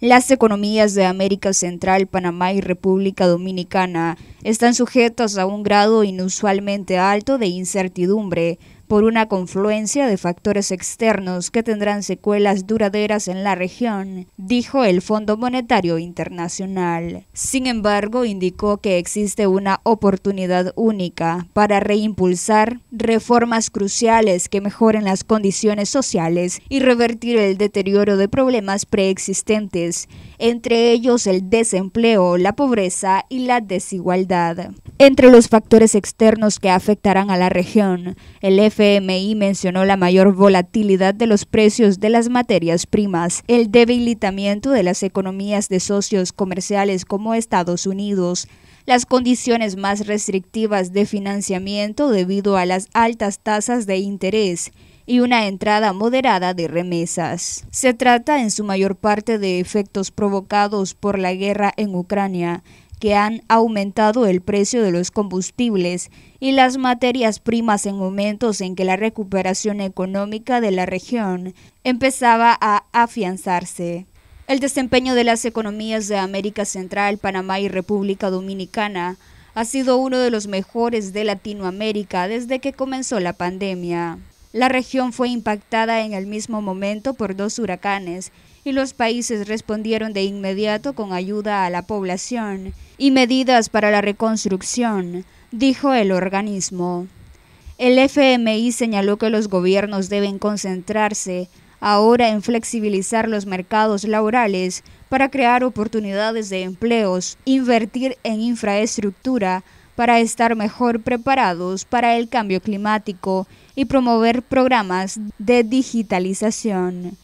Las economías de América Central, Panamá y República Dominicana están sujetas a un grado inusualmente alto de incertidumbre por una confluencia de factores externos que tendrán secuelas duraderas en la región, dijo el Fondo Monetario Internacional. Sin embargo, indicó que existe una oportunidad única para reimpulsar reformas cruciales que mejoren las condiciones sociales y revertir el deterioro de problemas preexistentes, entre ellos el desempleo, la pobreza y la desigualdad. Entre los factores externos que afectarán a la región, el FMI mencionó la mayor volatilidad de los precios de las materias primas, el debilitamiento de las economías de socios comerciales como Estados Unidos, las condiciones más restrictivas de financiamiento debido a las altas tasas de interés, y una entrada moderada de remesas. Se trata en su mayor parte de efectos provocados por la guerra en Ucrania, que han aumentado el precio de los combustibles y las materias primas en momentos en que la recuperación económica de la región empezaba a afianzarse. El desempeño de las economías de América Central, Panamá y República Dominicana ha sido uno de los mejores de Latinoamérica desde que comenzó la pandemia. La región fue impactada en el mismo momento por dos huracanes y los países respondieron de inmediato con ayuda a la población y medidas para la reconstrucción, dijo el organismo. El FMI señaló que los gobiernos deben concentrarse ahora en flexibilizar los mercados laborales para crear oportunidades de empleos, invertir en infraestructura para estar mejor preparados para el cambio climático y promover programas de digitalización.